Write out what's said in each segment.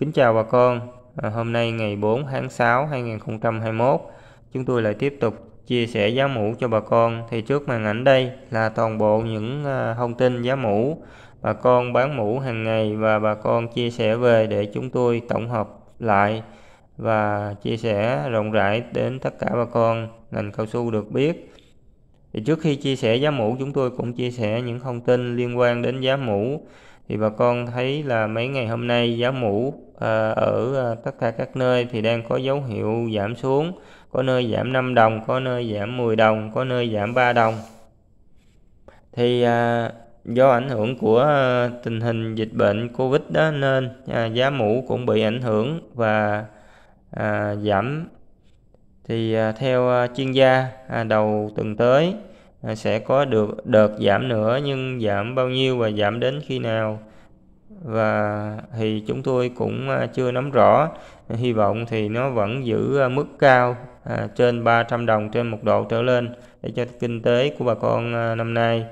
Kính chào bà con, à, hôm nay ngày 4 tháng 6 2021 chúng tôi lại tiếp tục chia sẻ giá mũ cho bà con thì trước màn ảnh đây là toàn bộ những à, thông tin giá mũ bà con bán mũ hàng ngày và bà con chia sẻ về để chúng tôi tổng hợp lại và chia sẻ rộng rãi đến tất cả bà con ngành cao su được biết thì trước khi chia sẻ giá mũ chúng tôi cũng chia sẻ những thông tin liên quan đến giá mũ thì bà con thấy là mấy ngày hôm nay giá mũ Ờ, ở ờ, tất cả các nơi thì đang có dấu hiệu giảm xuống có nơi giảm 5 đồng có nơi giảm 10 đồng có nơi giảm 3 đồng thì à, do ảnh hưởng của ờ, tình hình dịch bệnh covid đó nên à, giá mũ cũng bị ảnh hưởng và à, giảm thì theo chuyên gia đầu tuần tới sẽ có được đợt giảm nữa nhưng giảm bao nhiêu và giảm đến khi nào và thì chúng tôi cũng à, chưa nắm rõ hy vọng thì nó vẫn giữ à, mức cao à, trên 300 đồng trên một độ trở lên để cho kinh tế của bà con à, năm nay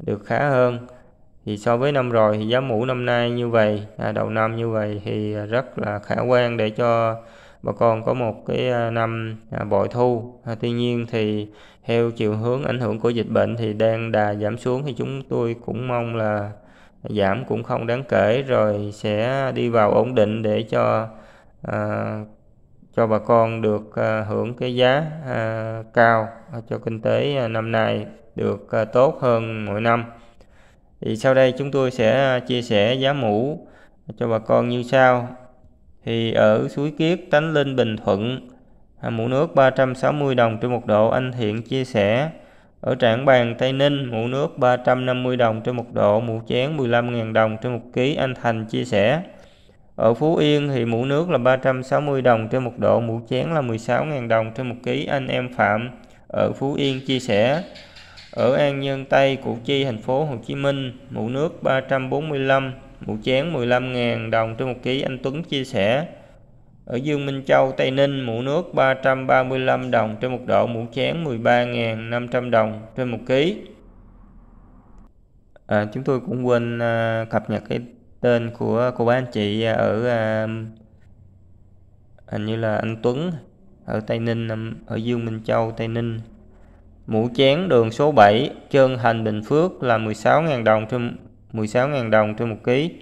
được khá hơn thì so với năm rồi thì giá mũ năm nay như vậy à, đầu năm như vậy thì rất là khả quan để cho bà con có một cái năm bội thu à, tuy nhiên thì theo chiều hướng ảnh hưởng của dịch bệnh thì đang đà giảm xuống thì chúng tôi cũng mong là giảm cũng không đáng kể rồi sẽ đi vào ổn định để cho à, cho bà con được à, hưởng cái giá à, cao cho kinh tế à, năm nay được à, tốt hơn mỗi năm thì sau đây chúng tôi sẽ chia sẻ giá mũ cho bà con như sau thì ở suối Kiết Tánh Linh Bình Thuận à, mũ nước 360 đồng trên một độ anh Thiện chia sẻ ở Trảng Bàn, Tây Ninh, mũ nước 350 đồng trên một độ, mũ chén 15.000 đồng trên một ký, anh Thành chia sẻ. Ở Phú Yên thì mũ nước là 360 đồng trên một độ, mũ chén là 16.000 đồng trên một ký, anh em Phạm ở Phú Yên chia sẻ. Ở An Nhân Tây, Củ Chi, thành phố Hồ Chí Minh, mũ nước 345, mũ chén 15.000 đồng trên một ký, anh Tuấn chia sẻ. Ở Dương Minh Châu, Tây Ninh, mũ nước 335 đồng trên một độ, mũ chén 13.500 đồng trên một ký. À, chúng tôi cũng quên à, cập nhật cái tên của cô bác anh chị ở à, hình như là anh Tuấn ở Tây Ninh, à, ở Dương Minh Châu, Tây Ninh. Mũ chén đường số 7, Trơn Hành Bình Phước là 16.000 đồng trên 16.000 đồng trên một ký.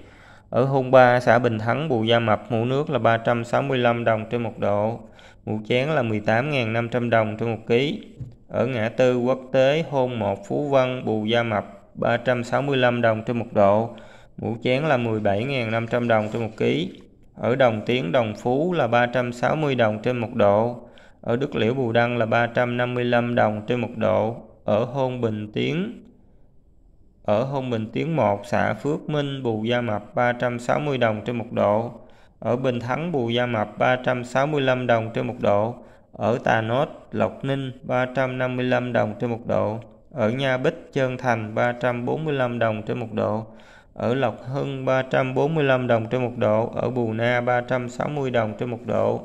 Ở hôn 3 xã Bình Thắng Bù Gia Mập mũ nước là 365 đồng trên một độ, mũ chén là 18.500 đồng trên một ký. Ở ngã tư quốc tế hôn 1 Phú Văn Bù Gia Mập 365 đồng trên một độ, mũ chén là 17.500 đồng trên một ký. Ở đồng tiến đồng phú là 360 đồng trên một độ, ở Đức Liễu Bù Đăng là 355 đồng trên một độ, ở hôn Bình Tiến ở Hôn Bình Tiến 1, xã Phước Minh, Bù Gia Mập 360 đồng trên một độ. Ở Bình Thắng, Bù Gia Mập 365 đồng trên một độ. Ở Tà Nốt, Lộc Ninh 355 đồng trên một độ. Ở Nha Bích, Trơn Thành 345 đồng trên một độ. Ở Lộc Hưng 345 đồng trên một độ. Ở Bù Na 360 đồng trên một độ.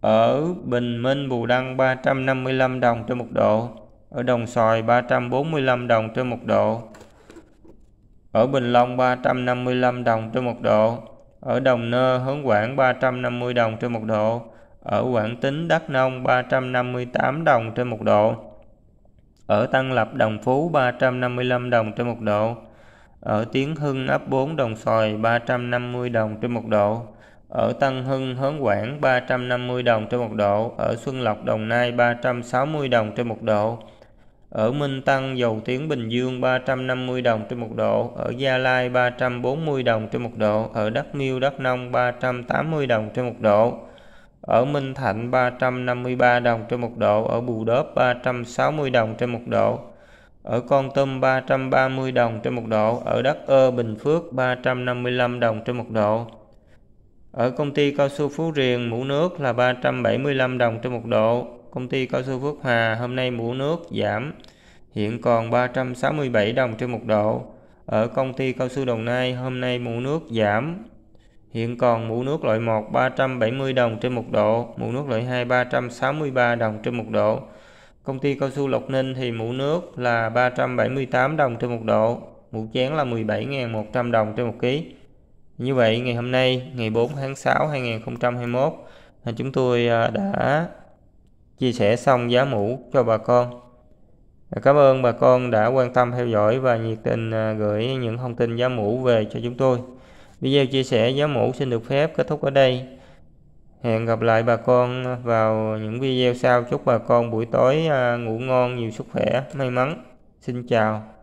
Ở Bình Minh Bù Đăng 355 đồng trên một độ ở đồng xoài 345 đồng trên một độ, ở Bình Long 355 đồng trên một độ, ở Đồng Nơ hướng Quảng 350 đồng trên một độ, ở Quảng Tính Đắk Nông 358 đồng trên một độ, ở tăng Lập Đồng Phú 355 đồng trên một độ, ở Tiến Hưng ấp 4 đồng xoài 350 đồng trên một độ, ở Tân Hưng Hớn Quảng 350 đồng trên một độ, ở Xuân Lộc Đồng Nai 360 đồng trên một độ ở Minh Tăng dầu tuyến Bình Dương 350 đồng trên một độ, ở Gia Lai 340 đồng trên một độ, ở Đắk Miêu Đắk Nông 380 đồng trên một độ, ở Minh Thạnh 353 đồng trên một độ, ở Bù Đốp 360 đồng trên một độ, ở Con Tum 330 đồng trên một độ, ở Đắk Ơ Bình Phước 355 đồng trên một độ. Ở công ty cao su Phú Riềng mũ nước là 375 đồng trên một độ, công ty cao su Phước Hòa hôm nay mũ nước giảm hiện còn 367 đồng trên một độ. Ở công ty cao su Đồng Nai hôm nay mũ nước giảm hiện còn mũ nước loại 1 370 đồng trên một độ, mũ nước loại 2 363 đồng trên một độ. Công ty cao su Lộc Ninh thì mũ nước là 378 đồng trên một độ, mũ chén là 17.100 đồng trên một ký. Như vậy ngày hôm nay, ngày 4 tháng 6 2021, chúng tôi à, đã chia sẻ xong giá mũ cho bà con. Cảm ơn bà con đã quan tâm theo dõi và nhiệt tình à, gửi những thông tin giá mũ về cho chúng tôi. Video chia sẻ giá mũ xin được phép kết thúc ở đây. Hẹn gặp lại bà con vào những video sau. Chúc bà con buổi tối à, ngủ ngon, nhiều sức khỏe, may mắn. Xin chào.